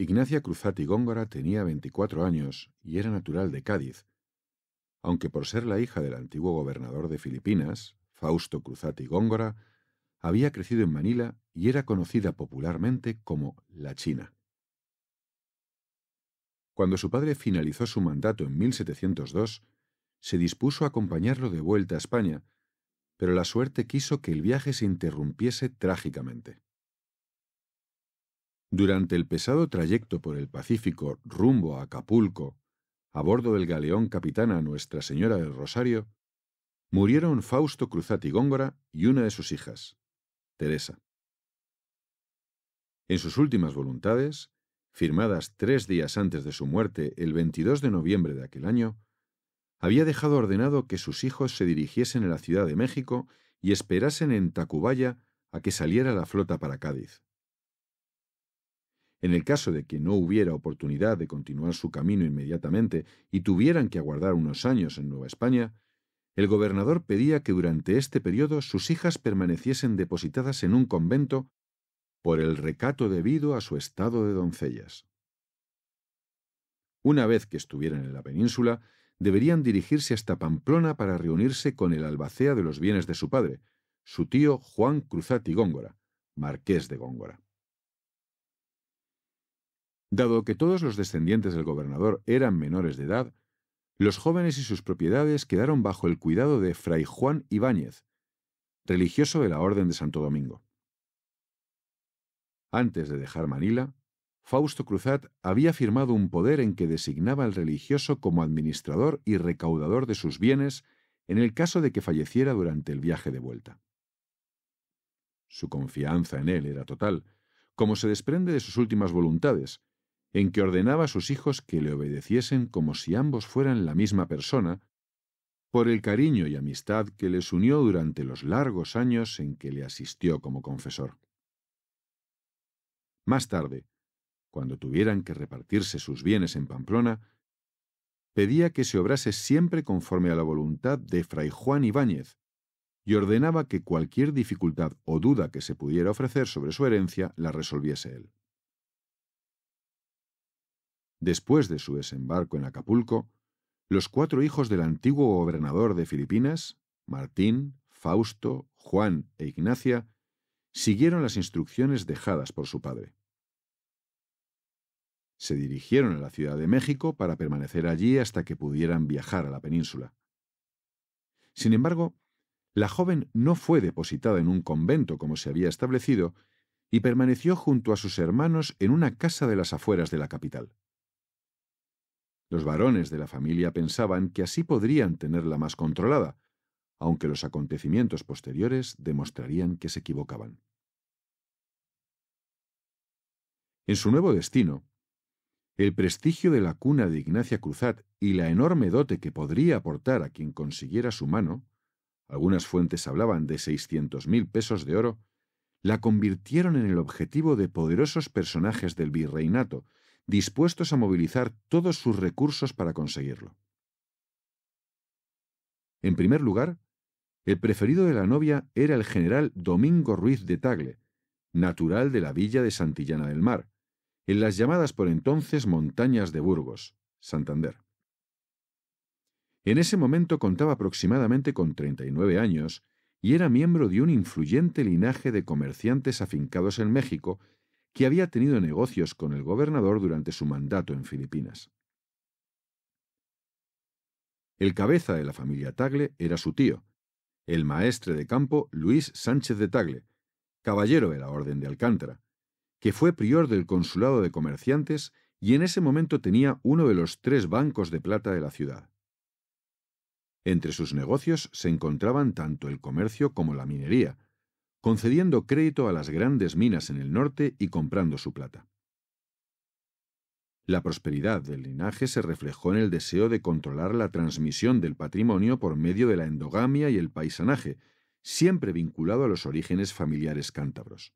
Ignacia Cruzati Góngora tenía 24 años y era natural de Cádiz, aunque por ser la hija del antiguo gobernador de Filipinas, Fausto Cruzati Góngora, había crecido en Manila y era conocida popularmente como la China. Cuando su padre finalizó su mandato en 1702, se dispuso a acompañarlo de vuelta a España, pero la suerte quiso que el viaje se interrumpiese trágicamente. Durante el pesado trayecto por el Pacífico rumbo a Acapulco, a bordo del galeón capitana Nuestra Señora del Rosario, murieron Fausto Cruzati Góngora y una de sus hijas, Teresa. En sus últimas voluntades, firmadas tres días antes de su muerte el 22 de noviembre de aquel año, había dejado ordenado que sus hijos se dirigiesen a la Ciudad de México y esperasen en Tacubaya a que saliera la flota para Cádiz. En el caso de que no hubiera oportunidad de continuar su camino inmediatamente y tuvieran que aguardar unos años en Nueva España, el gobernador pedía que durante este periodo sus hijas permaneciesen depositadas en un convento por el recato debido a su estado de doncellas. Una vez que estuvieran en la península, deberían dirigirse hasta Pamplona para reunirse con el albacea de los bienes de su padre, su tío Juan Cruzati Góngora, marqués de Góngora. Dado que todos los descendientes del gobernador eran menores de edad, los jóvenes y sus propiedades quedaron bajo el cuidado de Fray Juan Ibáñez, religioso de la Orden de Santo Domingo. Antes de dejar Manila, Fausto Cruzat había firmado un poder en que designaba al religioso como administrador y recaudador de sus bienes en el caso de que falleciera durante el viaje de vuelta. Su confianza en él era total, como se desprende de sus últimas voluntades, en que ordenaba a sus hijos que le obedeciesen como si ambos fueran la misma persona, por el cariño y amistad que les unió durante los largos años en que le asistió como confesor. Más tarde, cuando tuvieran que repartirse sus bienes en Pamplona, pedía que se obrase siempre conforme a la voluntad de fray Juan Ibáñez, y ordenaba que cualquier dificultad o duda que se pudiera ofrecer sobre su herencia la resolviese él. Después de su desembarco en Acapulco, los cuatro hijos del antiguo gobernador de Filipinas, Martín, Fausto, Juan e Ignacia, siguieron las instrucciones dejadas por su padre. Se dirigieron a la Ciudad de México para permanecer allí hasta que pudieran viajar a la península. Sin embargo, la joven no fue depositada en un convento como se había establecido y permaneció junto a sus hermanos en una casa de las afueras de la capital. Los varones de la familia pensaban que así podrían tenerla más controlada, aunque los acontecimientos posteriores demostrarían que se equivocaban. En su nuevo destino, el prestigio de la cuna de Ignacia Cruzat y la enorme dote que podría aportar a quien consiguiera su mano, algunas fuentes hablaban de mil pesos de oro, la convirtieron en el objetivo de poderosos personajes del virreinato dispuestos a movilizar todos sus recursos para conseguirlo. En primer lugar, el preferido de la novia era el general Domingo Ruiz de Tagle, natural de la villa de Santillana del Mar, en las llamadas por entonces Montañas de Burgos, Santander. En ese momento contaba aproximadamente con 39 años y era miembro de un influyente linaje de comerciantes afincados en México que había tenido negocios con el gobernador durante su mandato en Filipinas. El cabeza de la familia Tagle era su tío, el maestre de campo Luis Sánchez de Tagle, caballero de la Orden de Alcántara, que fue prior del Consulado de Comerciantes y en ese momento tenía uno de los tres bancos de plata de la ciudad. Entre sus negocios se encontraban tanto el comercio como la minería, concediendo crédito a las grandes minas en el norte y comprando su plata. La prosperidad del linaje se reflejó en el deseo de controlar la transmisión del patrimonio por medio de la endogamia y el paisanaje, siempre vinculado a los orígenes familiares cántabros.